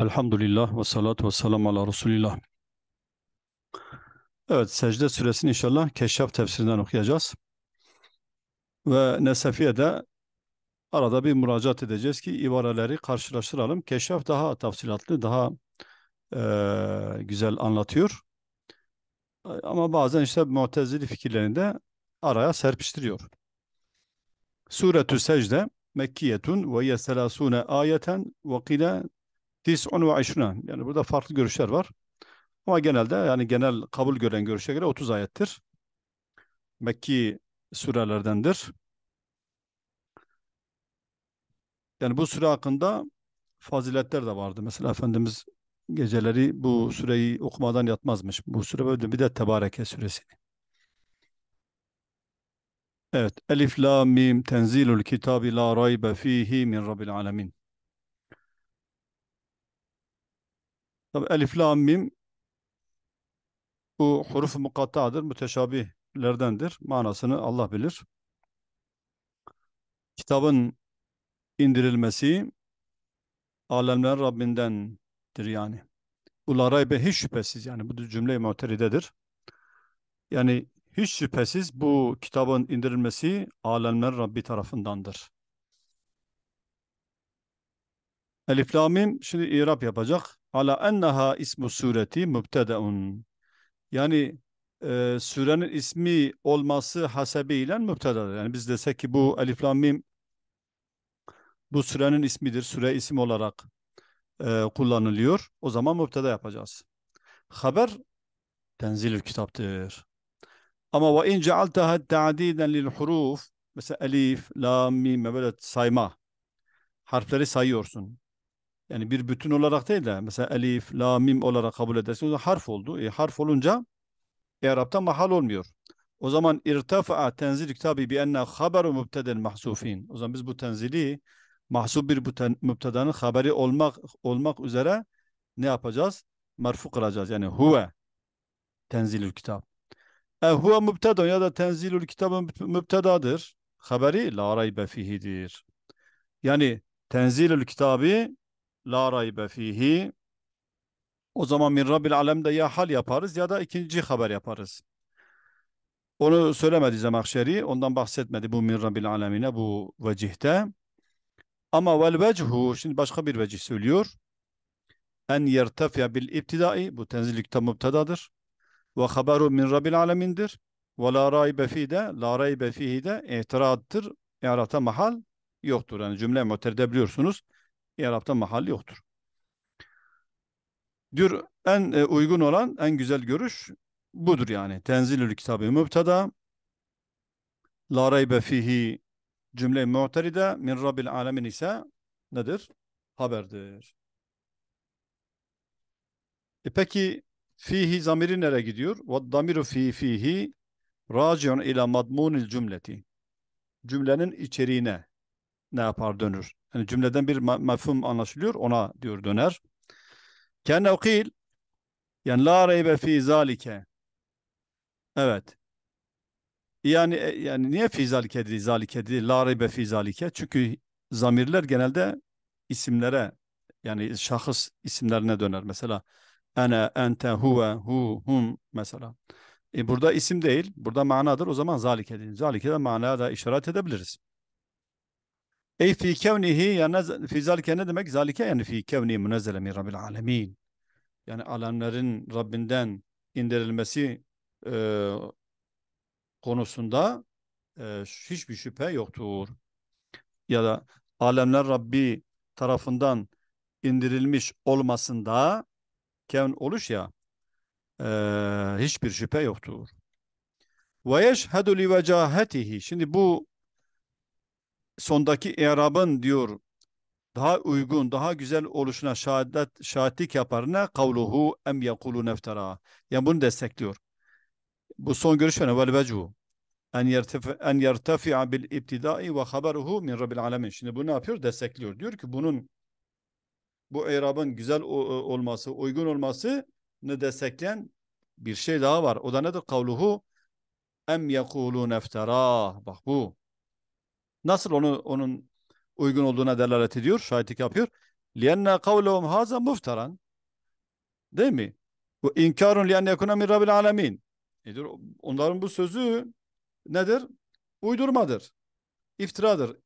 Elhamdülillah ve salatu ve selam ala Resulillah. Evet secde süresini inşallah Keşşaf tefsirinden okuyacağız. Ve Nesefiye'de arada bir müracaat edeceğiz ki ibareleri karşılaştıralım. Keşşaf daha tafsilatlı, daha e, güzel anlatıyor. Ama bazen işte mutezili fikirlerini de araya serpiştiriyor. Suretü secde Mekkiyetun ve yeselasune ayeten ve kile Dis onu ve aşuna. Yani burada farklı görüşler var. Ama genelde yani genel kabul gören görüşe göre 30 ayettir. Mekki sürelerdendir. Yani bu süre hakkında faziletler de vardı. Mesela Efendimiz geceleri bu süreyi okumadan yatmazmış. Bu süre böyle bir de Tebareke suresi Evet. Elif, la, mim, tenzilul kitabi la raybe fihi min rabbil alemin. Tabi elif, lam, mim bu huruf mukatta'dır, müteşabihlerdendir. Manasını Allah bilir. Kitabın indirilmesi alemlerin Rabbindendir yani. Bu la hiç şüphesiz yani bu cümle-i muteridedir. Yani hiç şüphesiz bu kitabın indirilmesi alemler Rabbi tarafındandır. Elif Lamim şimdi irab yapacak ala enneha ismu sureti mübtedeun. Yani e, sürenin ismi olması hasebiyle mübtedadır. Yani biz desek ki bu elif lam mim bu surenin ismidir. Süre isim olarak e, kullanılıyor. O zaman mübteda yapacağız. Haber tenzilül kitaptır. Ama ve in cealtaha ta'diden lil huruf mesela elif, lam, mim böyle sayma. Harfleri sayıyorsun yani bir bütün olarak değil de mesela elif, la, mim olarak kabul edersiniz. O harf oldu. E, harf olunca İrab'ta mahal olmuyor. O zaman irtafa, tenzil kitabı bi enne haberu mübteden mahsufin. O zaman biz bu tenzili mahsub bir mübtedanın haberi olmak olmak üzere ne yapacağız? Marfu kılacağız. Yani huve tenzilül kitap. E huve mübtedon ya da tenzilül kitabın mübtedadır. Haberi la raybe fihidir. Yani tenzilül kitabı La raybe fihi. O zaman min rabbil alemde ya hal yaparız ya da ikinci haber yaparız. Onu söylemedi Zemahşeri. Ondan bahsetmedi bu min rabbil alemine bu vecihte. Ama vel vechu şimdi başka bir vecih söylüyor. En yertefya bil iptidai bu tenzilikte mübtedadır. Ve haberu min rabbil alemindir. Ve la raybe fi de la raybe fihi de itirattır. İrata mahal yoktur. Yani cümle muhterde biliyorsunuz. İrap'ta mahal yoktur. Diyor en e, uygun olan, en güzel görüş budur yani. Tenzilül kitabı mübtada la raybe fihi cümle mu'teride min rabbil alemin ise nedir? Haberdir. E peki fihi zamiri nereye gidiyor? Ve damiru fi fihi raciun ila madmunil cümleti. Cümlenin içeriğine ne yapar dönür. Yani cümleden bir mefhum anlaşılıyor ona diyor döner. Kenne ukil yani la reybe fi zalike. Evet. Yani e, yani niye fi zalike dedi zalike dedi la reybe fi zalike? Çünkü zamirler genelde isimlere yani şahıs isimlerine döner. Mesela ene, ente, huve, hu, hum mesela. E burada isim değil, burada manadır. O zaman zalike değil. Zalike de manaya da işaret edebiliriz. Ey fi kevnihi yani fi zalike ne demek? Zalike yani fi kevni münezzele min rabbil alemin. Yani alemlerin Rabbinden indirilmesi e, konusunda e, hiçbir şüphe yoktur. Ya da alemler Rabbi tarafından indirilmiş olmasında kevn oluş ya e, hiçbir şüphe yoktur. Ve yeşhedü li vecahetihi. Şimdi bu sondaki i'rabın diyor daha uygun, daha güzel oluşuna şahadet, şahitlik ne kavluhu em yekulu neftara. Yani bunu destekliyor. Bu son görüş ve hani vel vecu. En, yertefi, en yertefi'a bil ibtidai ve haberuhu min rabbil alemin. Şimdi bu ne yapıyor? Destekliyor. Diyor ki bunun bu irabın güzel e, olması, uygun olması ne destekleyen bir şey daha var. O da nedir? Kavluhu em yekulu neftara. Bak bu nasıl onu onun uygun olduğuna delalet ediyor, şahitlik yapıyor. لِيَنَّا قَوْلَهُمْ haza muftaran. Değil mi? Bu inkarun liyen yekuna min rabbil alemin. Nedir? Onların bu sözü nedir? Uydurmadır. İftiradır.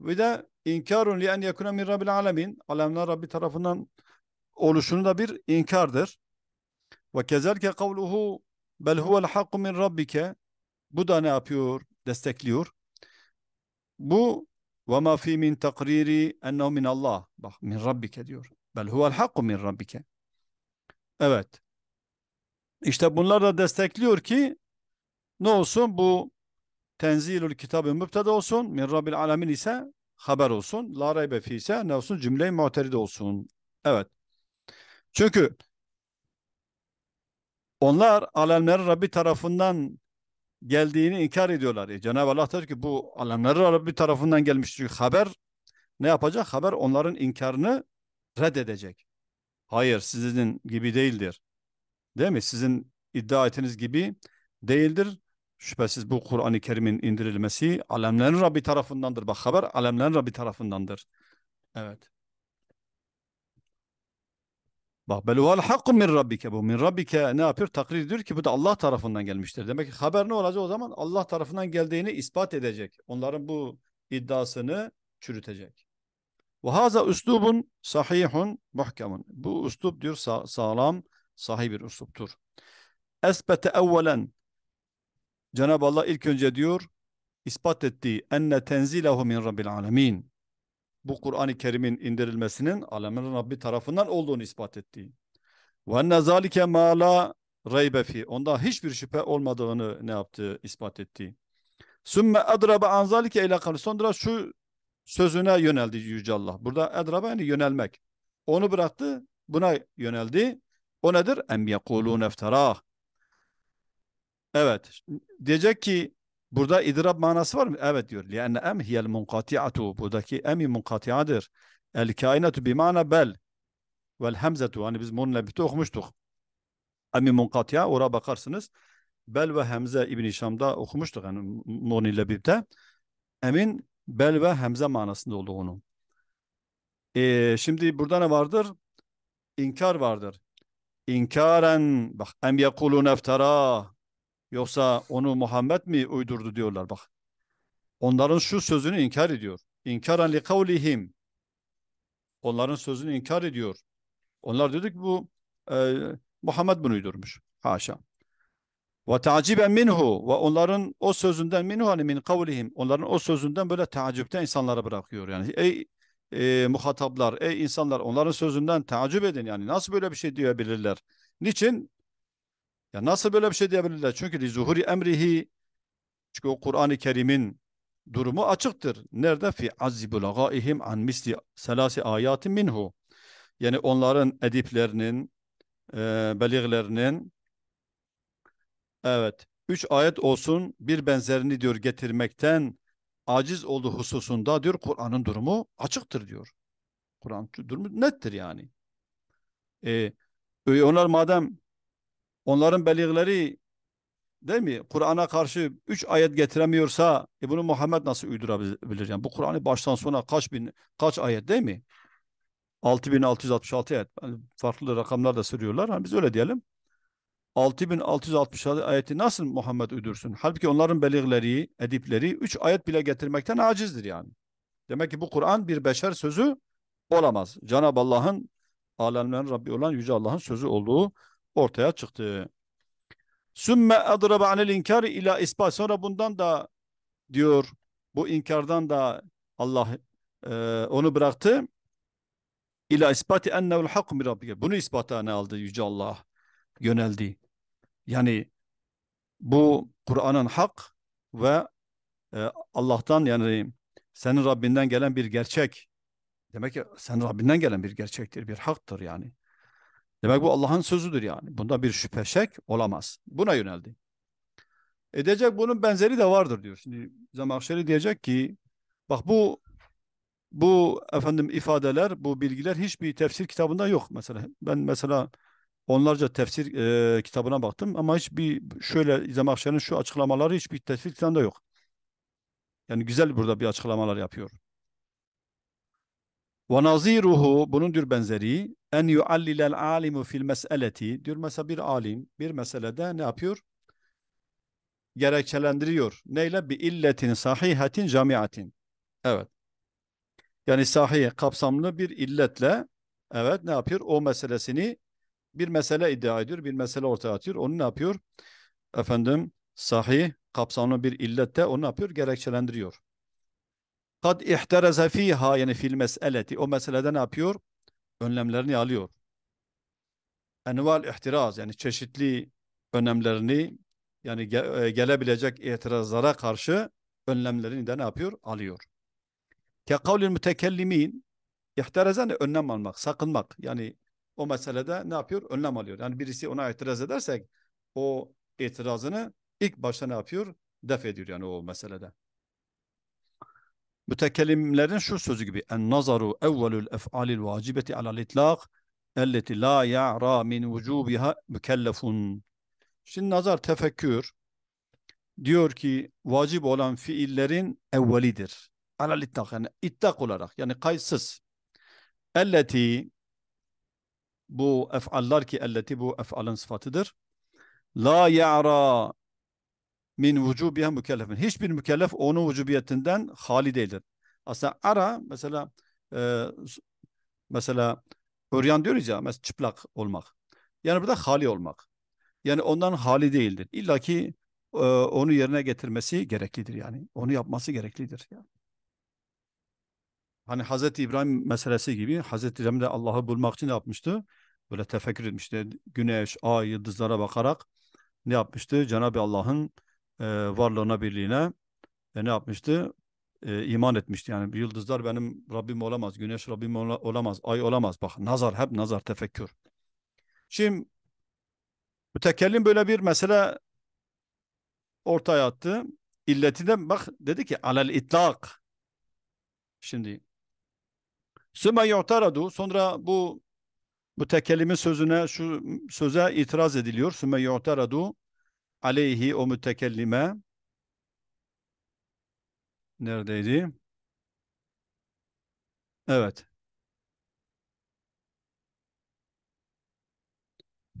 Ve de inkarun liyen yekuna min rabbil alemin. Alemler Rabbi tarafından oluşunu da bir inkardır. Ve kezelke kavluhu bel huvel hakku min rabbike. Bu da ne yapıyor? Destekliyor. Bu ve ma fi min takriri ennehu min Allah. Bak min rabbike diyor. Bel huvel hakku min rabbike. Evet. İşte bunlar da destekliyor ki ne olsun bu tenzilül kitabı mübtede olsun, min rabbil alamin ise haber olsun, la raybe fi ise ne olsun cümle-i muteride olsun. Evet. Çünkü onlar alemlerin Rabbi tarafından geldiğini inkar ediyorlar. E Cenab-ı Allah diyor ki bu alanları bir tarafından gelmiş çünkü haber ne yapacak? Haber onların inkarını reddedecek. Hayır sizin gibi değildir. Değil mi? Sizin iddia ettiğiniz gibi değildir. Şüphesiz bu Kur'an-ı Kerim'in indirilmesi alemlerin Rabbi tarafındandır. Bak haber alemlerin Rabbi tarafındandır. Evet. Bak bel vel hakku min rabbike bu. Min rabbike ne yapıyor? Takrir ediyor ki bu da Allah tarafından gelmiştir. Demek ki haber ne olacak o zaman? Allah tarafından geldiğini ispat edecek. Onların bu iddiasını çürütecek. Ve haza üslubun sahihun muhkemun. Bu üslub diyor sağ, sağlam, sahih bir üsluptur. Esbete evvelen Cenab-ı Allah ilk önce diyor ispat ettiği enne tenzilehu min rabbil alemin bu Kur'an-ı Kerim'in indirilmesinin alemin Rabbi tarafından olduğunu ispat ettiği. Ve nezalike ma la raybe Onda hiçbir şüphe olmadığını ne yaptı ispat ettiği. Sümme adraba an zalike ila Sonra şu sözüne yöneldi yüce Allah. Burada adraba yani yönelmek. Onu bıraktı, buna yöneldi. O nedir? Em yekulun efterah. Evet. Diyecek ki Burada idrab manası var mı? Evet diyor. لِأَنَّ اَمْ هِيَ الْمُنْقَطِعَةُ Buradaki emi munkatiadır. El kainatu bimana bel. Vel hemzetu. Hani biz munlebiti okumuştuk. Emi munkatia. Oraya bakarsınız. Bel ve hemze İbn-i Şam'da okumuştuk. Yani Muni Lebib'de. Emin bel ve hemze manasında olduğunu. Ee, şimdi burada ne vardır? İnkar vardır. İnkaren bak em yekulun eftara Yoksa onu Muhammed mi uydurdu diyorlar bak. Onların şu sözünü inkar ediyor. İnkaran li kavlihim. Onların sözünü inkar ediyor. Onlar dedi ki bu e, Muhammed bunu uydurmuş. Haşa. Ve taciben minhu ve onların o sözünden minhu hani min kavlihim. Onların o sözünden böyle tacipte insanlara bırakıyor. Yani ey e, muhataplar, ey insanlar onların sözünden tacip edin. Yani nasıl böyle bir şey diyebilirler? Niçin? Ya nasıl böyle bir şey diyebilirler? Çünkü li zuhuri emrihi çünkü o Kur'an-ı Kerim'in durumu açıktır. Nerede? Fi azzi an misli selasi ayatin minhu. Yani onların ediplerinin, e, beliglerinin evet, üç ayet olsun bir benzerini diyor getirmekten aciz olduğu hususunda diyor Kur'an'ın durumu açıktır diyor. Kur'an durumu nettir yani. E, e onlar madem onların belirleri değil mi? Kur'an'a karşı üç ayet getiremiyorsa e bunu Muhammed nasıl uydurabilir? Yani bu Kur'an'ı baştan sona kaç bin kaç ayet değil mi? 6666 ayet. Yani farklı rakamlar da söylüyorlar. Hani biz öyle diyelim. 6666 ayeti nasıl Muhammed uydursun? Halbuki onların beligleri, edipleri üç ayet bile getirmekten acizdir yani. Demek ki bu Kur'an bir beşer sözü olamaz. Cenab-ı Allah'ın alemlerin Rabbi olan Yüce Allah'ın sözü olduğu ortaya çıktı. Sümme adraba anil inkar ila ispat. Sonra bundan da diyor bu inkardan da Allah e, onu bıraktı. İla ispati ennehu'l hak min rabbike. Bunu ispata ne aldı yüce Allah yöneldi. Yani bu Kur'an'ın hak ve e, Allah'tan yani senin Rabbinden gelen bir gerçek. Demek ki senin Rabbinden gelen bir gerçektir, bir haktır yani. Demek bu Allah'ın sözüdür yani. Bunda bir şüphe şek olamaz. Buna yöneldi. Edecek bunun benzeri de vardır diyor. Şimdi Zemahşeri diyecek ki bak bu bu efendim ifadeler, bu bilgiler hiçbir tefsir kitabında yok mesela. Ben mesela onlarca tefsir e, kitabına baktım ama hiçbir şöyle Zemahşer'in şu açıklamaları hiçbir tefsir kitabında yok. Yani güzel burada bir açıklamalar yapıyor. Ve naziruhu bunun diyor benzeri en yuallilel alimu fil meseleti diyor mesela bir alim bir meselede ne yapıyor? Gerekçelendiriyor. Neyle? Bi illetin sahihatin camiatin. Evet. Yani sahih kapsamlı bir illetle evet ne yapıyor? O meselesini bir mesele iddia ediyor. Bir mesele ortaya atıyor. Onu ne yapıyor? Efendim sahih kapsamlı bir illette onu ne yapıyor? Gerekçelendiriyor kad ihtereze fiha yani fil meseleti o meselede ne yapıyor? Önlemlerini alıyor. Enval ihtiraz yani çeşitli önlemlerini yani e, gelebilecek itirazlara karşı önlemlerini de ne yapıyor? Alıyor. Ke kavlil mütekellimin ihtirazan önlem almak, sakınmak. Yani o meselede ne yapıyor? Önlem alıyor. Yani birisi ona itiraz edersek o itirazını ilk başta ne yapıyor? Def ediyor yani o meselede mütekellimlerin şu sözü gibi en nazaru evvelul ef'alil vacibeti alal itlaq elleti la ya'ra min vücubiha mükellefun. Şimdi nazar tefekkür diyor ki vacip olan fiillerin evvelidir. Alal itlaq yani itlak olarak yani kayıtsız. Elleti bu ef'allar ki elleti bu ef'alın sıfatıdır. La ya'ra min vücubiyen mükellefin. Hiçbir mükellef onun vücubiyetinden hali değildir. Aslında ara mesela e, mesela öryan diyoruz ya mesela çıplak olmak. Yani burada hali olmak. Yani ondan hali değildir. İlla ki e, onu yerine getirmesi gereklidir yani. Onu yapması gereklidir. Yani. Hani Hazreti İbrahim meselesi gibi Hazreti İbrahim de Allah'ı bulmak için ne yapmıştı? Böyle tefekkür etmişti. Güneş, ay, yıldızlara bakarak ne yapmıştı? Cenab-ı Allah'ın e, varlığına birliğine e, ne yapmıştı? E, iman etmişti. Yani yıldızlar benim Rabbim olamaz, güneş Rabbim ola, olamaz, ay olamaz. Bak nazar hep nazar tefekkür. Şimdi mütekellim böyle bir mesele ortaya attı. İlleti de bak dedi ki alel itlak. Şimdi Sümme yu'taradu sonra bu mütekellimin sözüne şu söze itiraz ediliyor. Sümme yu'taradu aleyhi o mütekellime neredeydi? Evet.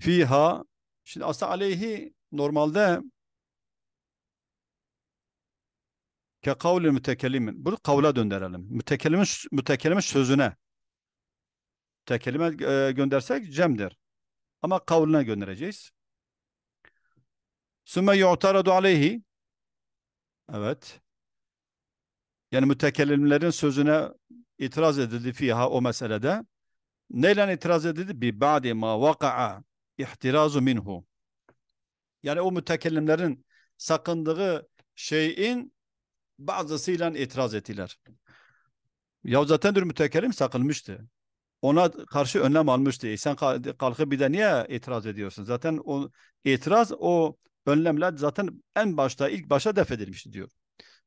Fiha şimdi aslında aleyhi normalde ke kavli mütekellimin. Bunu kavla döndürelim. Mütekellimin, mütekellimin sözüne. tekelime e, göndersek cemdir. Ama kavline göndereceğiz. Sümme yu'taradu aleyhi. Evet. Yani mütekellimlerin sözüne itiraz edildi fiha o meselede. Neyle itiraz edildi? Bi ba'di ma vaka'a ihtirazu minhu. Yani o mütekellimlerin sakındığı şeyin bazısıyla itiraz ettiler. Ya zaten dur mütekellim sakınmıştı. Ona karşı önlem almıştı. E sen kalkıp bir de niye itiraz ediyorsun? Zaten o itiraz o önlemler zaten en başta ilk başta def edilmişti diyor.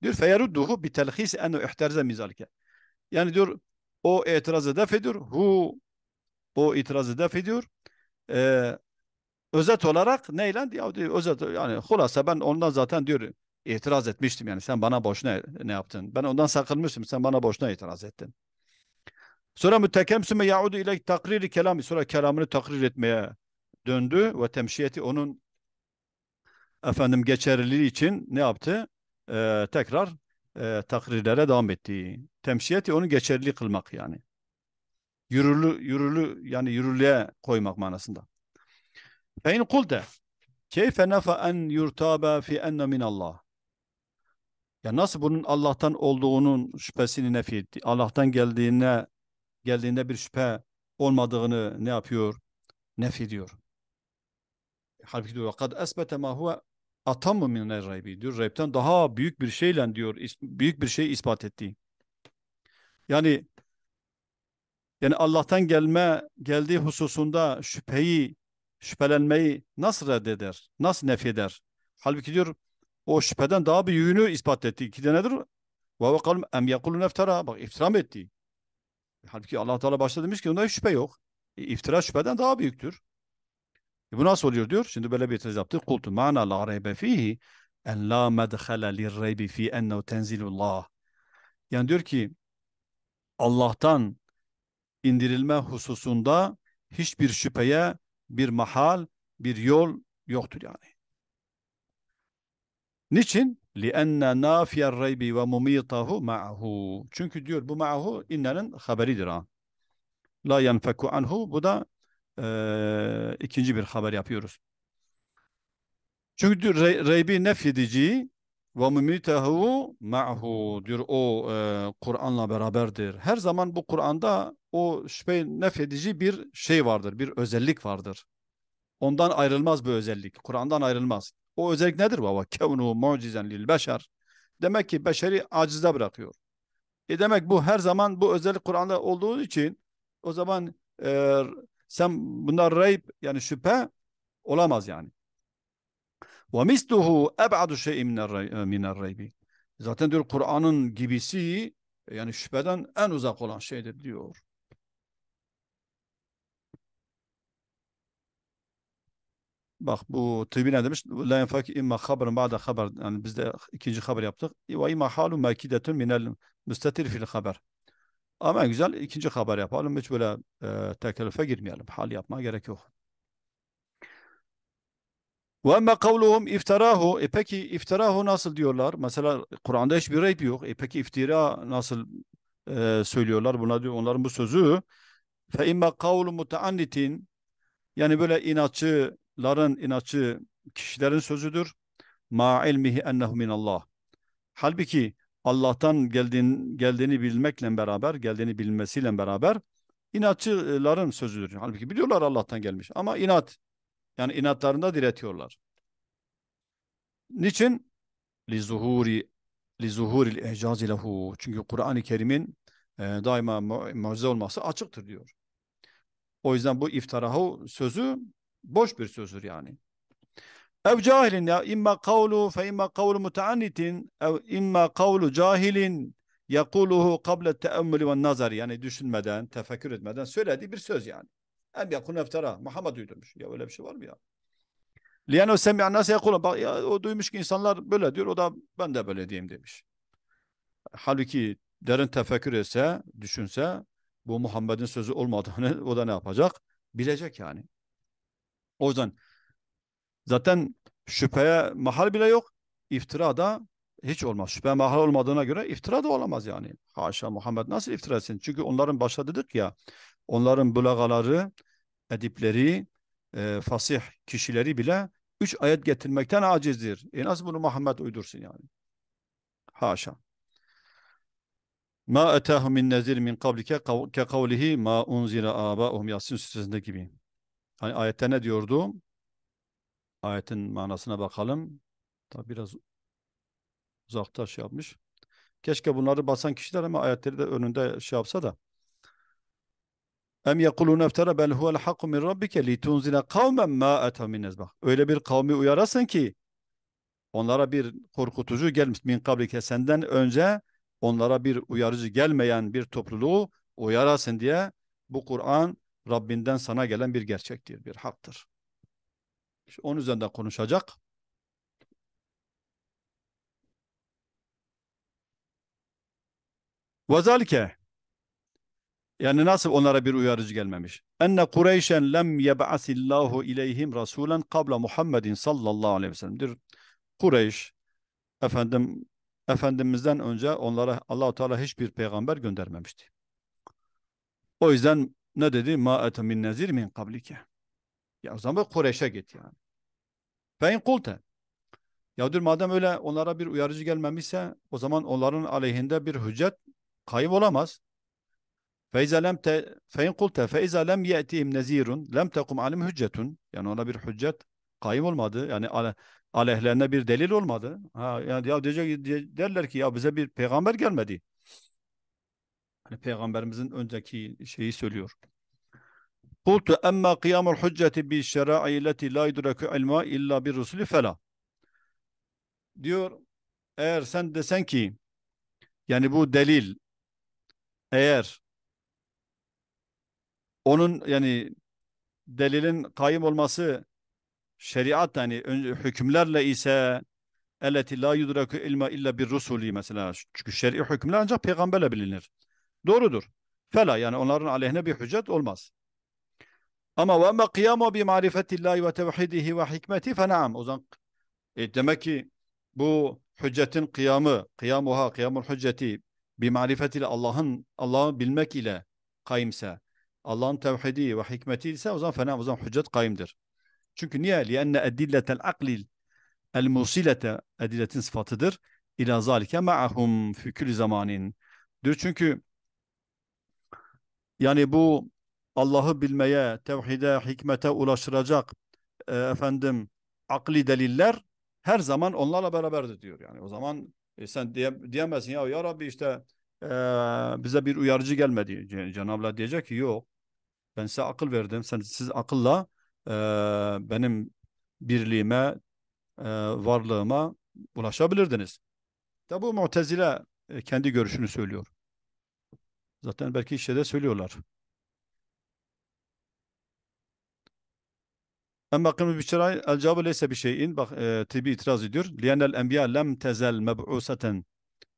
Diyor feyerudduhu bi telhis en ihterze mizalke. Yani diyor o itirazı def ediyor. Hu o itirazı def ediyor. Ee, özet olarak neyle? Ya diyor, özet yani hulasa ben ondan zaten diyor itiraz etmiştim yani sen bana boşuna ne yaptın? Ben ondan sakınmıştım sen bana boşuna itiraz ettin. Sonra mütekemsüme yaudu ile takriri kelami sonra kelamını takrir etmeye döndü ve temşiyeti onun efendim geçerliliği için ne yaptı? E, tekrar e, takrirlere devam etti. Temsiyeti onu geçerli kılmak yani. Yürürlü, yürürlü yani yürürlüğe koymak manasında. Fein kulte keyfe nefa en yurtabe fi enne min Allah. Ya nasıl bunun Allah'tan olduğunun şüphesini nefi etti. Allah'tan geldiğine geldiğinde bir şüphe olmadığını ne yapıyor? Nefi diyor halbuki diyor kad esbete ma huve mı minel raybi diyor. Rayb'den daha büyük bir şeyle diyor büyük bir şey ispat ettiği. Yani yani Allah'tan gelme geldiği hususunda şüpheyi şüphelenmeyi nasıl reddeder? Nasıl nefeder? Halbuki diyor o şüpheden daha bir büyüğünü ispat etti. İki de nedir? Ve bakalım em yekulun eftara. Bak iftira mı etti? Halbuki Allah Teala başta demiş ki onda şüphe yok. İftira e, iftira şüpheden daha büyüktür. E bu nasıl oluyor diyor. Şimdi böyle bir itiraz yaptı. Kultu ma'na la raybe fihi en la medhale lirraybi fi ennehu tenzilullah. Yani diyor ki Allah'tan indirilme hususunda hiçbir şüpheye bir mahal, bir yol yoktur yani. Niçin? لِأَنَّ نَافِيَ الرَّيْبِ وَمُمِيطَهُ مَعَهُ Çünkü diyor bu ma'ahu innenin haberidir ha. La yenfeku anhu bu da e, ikinci bir haber yapıyoruz. Çünkü re, reybi nefyedici ve mümitehu ma'hu diyor o e, Kur'an'la beraberdir. Her zaman bu Kur'an'da o şüphe nefedici bir şey vardır, bir özellik vardır. Ondan ayrılmaz bu özellik. Kur'an'dan ayrılmaz. O özellik nedir baba? Kevnu mucizen lil beşer. Demek ki beşeri acize bırakıyor. E demek bu her zaman bu özellik Kur'an'da olduğu için o zaman e, sen bunlar rayb yani şüphe olamaz yani. Ve misluhu eb'adu şeyi minel raybi. Zaten diyor Kur'an'ın gibisi yani şüpheden en uzak olan şeydir diyor. Bak bu tıbbi ne demiş? La yenfaki imma haberin ba'da haber. Yani biz de ikinci haber yaptık. Ve imma halu mekidetun minel müstetir fil haber. Ama güzel ikinci haber yapalım. Hiç böyle e, tekelife girmeyelim. Hal yapmaya gerek yok. Ve emme kavluhum iftirahu. E peki iftirahu nasıl diyorlar? Mesela Kur'an'da hiçbir reyb yok. E peki iftira nasıl e, söylüyorlar? Buna diyor onların bu sözü. Fe imme kavlu muteannitin. Yani böyle inatçıların, inatçı kişilerin sözüdür. Ma ilmihi ennehu minallah. Halbuki Allah'tan geldiğin, geldiğini bilmekle beraber, geldiğini bilmesiyle beraber inatçıların sözüdür. Halbuki biliyorlar Allah'tan gelmiş ama inat. Yani inatlarında diretiyorlar. Niçin? Lizuhuri lizuhuri lizuhuril icaz lehu. Çünkü Kur'an-ı Kerim'in e, daima mu mucize olması açıktır diyor. O yüzden bu iftarahu sözü boş bir sözdür yani. Ev cahilin ya imma kavlu fe imma kavlu mutaannitin ev imma kavlu cahilin yakuluhu kable teemmülü ve nazar yani düşünmeden, tefekkür etmeden söylediği bir söz yani. En yakın eftara. Muhammed uydurmuş. Ya öyle bir şey var mı ya? Liyano semiyan nasıl yakulun? Bak ya o duymuş ki insanlar böyle diyor. O da ben de böyle diyeyim demiş. Halbuki derin tefekkür etse, düşünse bu Muhammed'in sözü olmadığını o da ne yapacak? Bilecek yani. O yüzden Zaten şüpheye mahal bile yok. İftira da hiç olmaz. Şüphe mahal olmadığına göre iftira da olamaz yani. Haşa Muhammed nasıl iftira etsin? Çünkü onların başta dedik ya, onların bulagaları, edipleri, e, fasih kişileri bile üç ayet getirmekten acizdir. E nasıl bunu Muhammed uydursun yani? Haşa. Ma etahum min nezir min kablike ke kavlihi ma unzira aba'uhum Yasin süresinde gibi. Hani ayette ne diyordu? ayetin manasına bakalım. Tabi biraz uzakta şey yapmış. Keşke bunları basan kişiler ama ayetleri de önünde şey yapsa da. Em yekulun eftara bel huvel hakku min rabbike li tunzile kavmen ma ete min nezbah. Öyle bir kavmi uyarasın ki onlara bir korkutucu gelmiş min kablike senden önce onlara bir uyarıcı gelmeyen bir topluluğu uyarasın diye bu Kur'an Rabbinden sana gelen bir gerçektir, bir haktır. Onun üzerinden konuşacak. Vazalike yani nasıl onlara bir uyarıcı gelmemiş? Enne Kureyşen lem yeb'asillahu ileyhim rasulen kabla Muhammedin sallallahu aleyhi ve sellem'dir. Kureyş efendim efendimizden önce onlara Allahu Teala hiçbir peygamber göndermemişti. O yüzden ne dedi? Ma ete min nezir min kablike. Ya o zaman Kureş'e git yani. Fein kulte. Ya dur madem öyle onlara bir uyarıcı gelmemişse o zaman onların aleyhinde bir hüccet kayıp olamaz. lem te fein kulte feize lem ye'tihim nezirun lem tekum alim hüccetun. Yani ona bir hüccet kayıp olmadı. Yani ale, aleyhlerine bir delil olmadı. Ha yani ya diyecek derler ki ya bize bir peygamber gelmedi. Hani peygamberimizin önceki şeyi söylüyor. Kultu emma kıyamul hücceti bi şerai leti la idrakü ilma illa bir rusuli fela. Diyor eğer sen desen ki yani bu delil eğer onun yani delilin kayım olması şeriat yani hükümlerle ise eleti la yudraku ilma illa bir rusuli mesela. Çünkü şer'i hükümler ancak peygamberle bilinir. Doğrudur. Fela yani onların aleyhine bir hüccet olmaz. Ama ve me kıyamu bi marifetillahi ve tevhidihi ve hikmeti fe naam. O zaman e, demek ki bu hüccetin kıyamı, kıyamuha, kıyamul hücceti bi marifetiyle Allah'ın Allah'ı bilmek ile kayimse, Allah'ın tevhidi ve hikmeti ise o zaman fena, o zaman hüccet kayimdir. Çünkü niye? Lianne edilletel aklil el musilete edilletin sıfatıdır. İla zâlike ma'ahum fi külli zamanin. Diyor çünkü yani bu Allah'ı bilmeye, tevhide, hikmete ulaştıracak e, efendim akli deliller her zaman onlarla beraberdir diyor. Yani o zaman e, sen diye, diyemezsin ya ya Rabbi işte e, bize bir uyarıcı gelmedi. Cenab-ı Allah diyecek ki yok ben size akıl verdim. Sen, siz akılla e, benim birliğime, e, varlığıma ulaşabilirdiniz. De bu mutezile e, kendi görüşünü söylüyor. Zaten belki işte de söylüyorlar. Ama kıymı bir şeray el cevabı leyse bir şeyin. Bak e, tibi itiraz ediyor. Liyenel enbiya lem tezel meb'useten.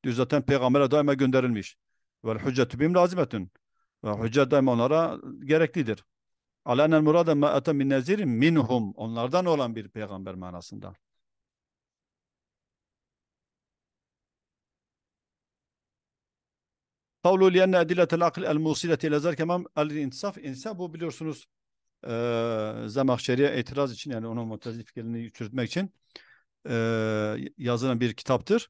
Diyor zaten peygambere daima gönderilmiş. ve hüccetü bim lazimetün. Ve hüccet daima onlara gereklidir. Alenen murada ma ete min nezirin minhum. Onlardan olan bir peygamber manasında. Kavlu liyenne ediletel akl el musileti ile zerkemam el insaf. İnsaf bu biliyorsunuz e, Zemahşeri'ye itiraz için yani onun mutezili fikrini çürütmek için e, yazılan bir kitaptır.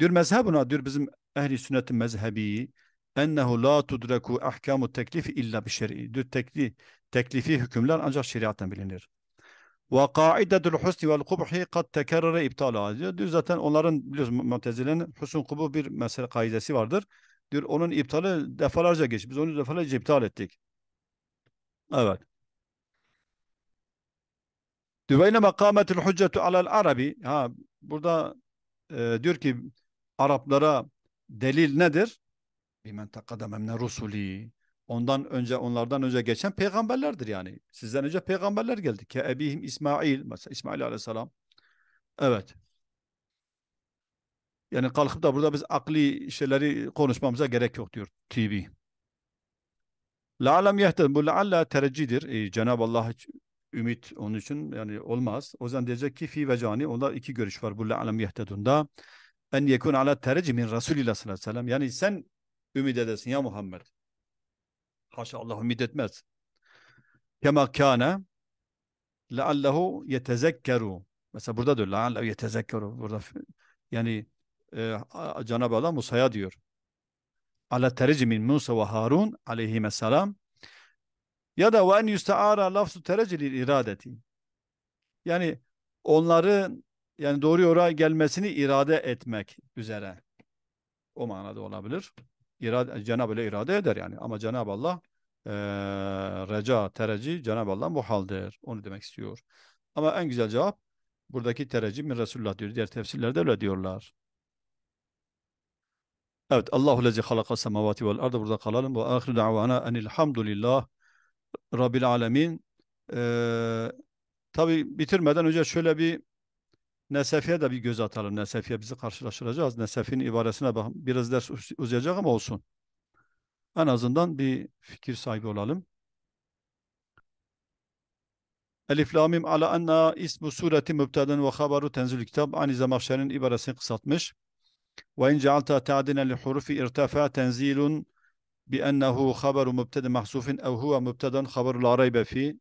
Diyor mezhebuna diyor bizim ehli sünnetin mezhebi ennehu la tudreku ahkamu teklifi illa bi şer'i. Diyor tekli, teklifi hükümler ancak şeriattan bilinir. Ve kaidetul husni vel kubhi kad tekerrere iptal diyor. diyor. Zaten onların biliyorsun mutezilenin husn kubu bir mesele kaidesi vardır. Diyor onun iptali defalarca geçti. Biz onu defalarca iptal ettik. Evet. Düveyne makametil hüccetu alel arabi. Ha burada e, diyor ki Araplara delil nedir? Bimen takadememne rusuli. Ondan önce onlardan önce geçen peygamberlerdir yani. Sizden önce peygamberler geldi. Ke ebihim İsmail. Mesela İsmail aleyhisselam. Evet. Yani kalkıp da burada biz akli şeyleri konuşmamıza gerek yok diyor TV. La'lem yehted. Bu la'alla terecidir. Ee, Cenab-ı Allah ümit onun için yani olmaz. O zaman diyecek ki fi ve cani onlar iki görüş var bu le'alem yehtedunda. En yekun ala terci min Resulillah sallallahu aleyhi ve sellem. Yani sen ümit edesin ya Muhammed. Haşa Allah ümit etmez. Kema kâne leallehu yetezekkeru. Mesela burada diyor leallehu yetezekkeru. Burada yani e, Cenab-ı Allah Musa'ya diyor. Ala terci min Musa ve Harun aleyhisselam ya da ve en yüsteara lafzu tereceli iradeti. Yani onları yani doğru yola gelmesini irade etmek üzere. O manada olabilir. İrade, Cenab-ı Hak irade eder yani. Ama Cenab-ı Allah e, reca, tereci Cenab-ı Allah bu haldir. Onu demek istiyor. Ama en güzel cevap buradaki tereci min Resulullah diyor. Diğer tefsirlerde öyle diyorlar. Evet. Allahu lezi halaka semavati vel ardı. Burada kalalım. Ve ahiru da'vana enilhamdülillah. Rabbil Alemin. Ee, tabi bitirmeden önce şöyle bir Nesefi'ye de bir göz atalım. Nesefi'ye bizi karşılaştıracağız. Nesefi'nin ibaresine bak biraz ders uzayacak ama olsun. En azından bir fikir sahibi olalım. Elif lamim ala enna ismu sureti mübteden ve habaru tenzil kitab Ani Zemahşer'in ibaresini kısaltmış. Ve in cealta ta'dine li hurufi irtefa tenzilun بأنه خبر مبتدا محذوف أو هو مبتدا خبر لا ريب فيه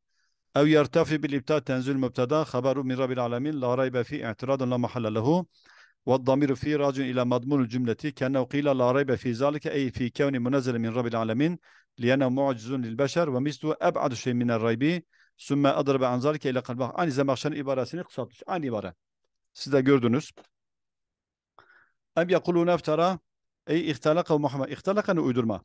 أو يرتفع بالإبتاء تنزل مبتدا خبر من رب العالمين لا ريب فيه اعتراض لا محل له والضمير فيه راجع إلى مضمون الجملة كأنه قيل لا ريب في ذلك أي في كون منزل من رب العالمين لأنه معجز للبشر ومثله أبعد شيء من الريب ثم أضرب عن ذلك إلى قلبه Aynı Zemahşan'ın ibaresini kısaltmış. Aynı ibare. Siz de gördünüz. يقولون افترى أي اختلقه محمد اختلق İhtalaka'nı uydurma.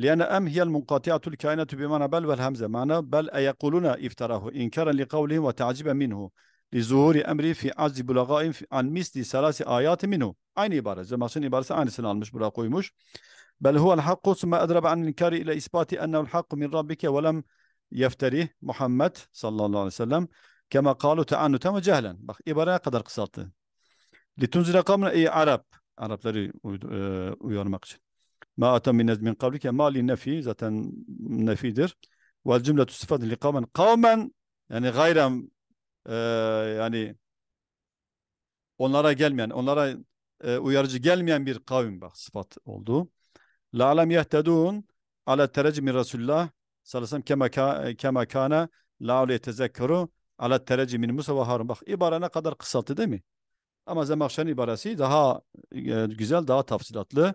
لأن أم هي المنقطعة الكائنة بمعنى بل والهمزة معنى بل أيقولون افتراه إنكارا لقوله وتعجبا منه لظهور أمر في عجز بلغاء عن مثل ثلاث آيات منه أين عبارة زما سن عبارة عين سن مش بلغاء مش بل هو الحق ثم أدرب عن الإنكار إلى إثبات أنه الحق من ربك ولم يفتره محمد صلى الله عليه وسلم كما قالوا تعنتا وجهلا عبارة قدر قصات لتنزل قوم أي عرب عرب لري آه، ma ata min kablike ma li nefi zaten nefidir. Ve cümle sıfatın li kavmen. Kavmen yani gayrem e, yani onlara gelmeyen, onlara e, uyarıcı gelmeyen bir kavim bak sıfat oldu. La alam yehtedun ala tereci min Resulullah sallallahu aleyhi ve sellem kema kana la ule tezekkeru ala tereci min Musa ve Harun. Bak ibare ne kadar kısaltı değil mi? Ama Zemahşen ibaresi daha e, güzel, daha tafsilatlı.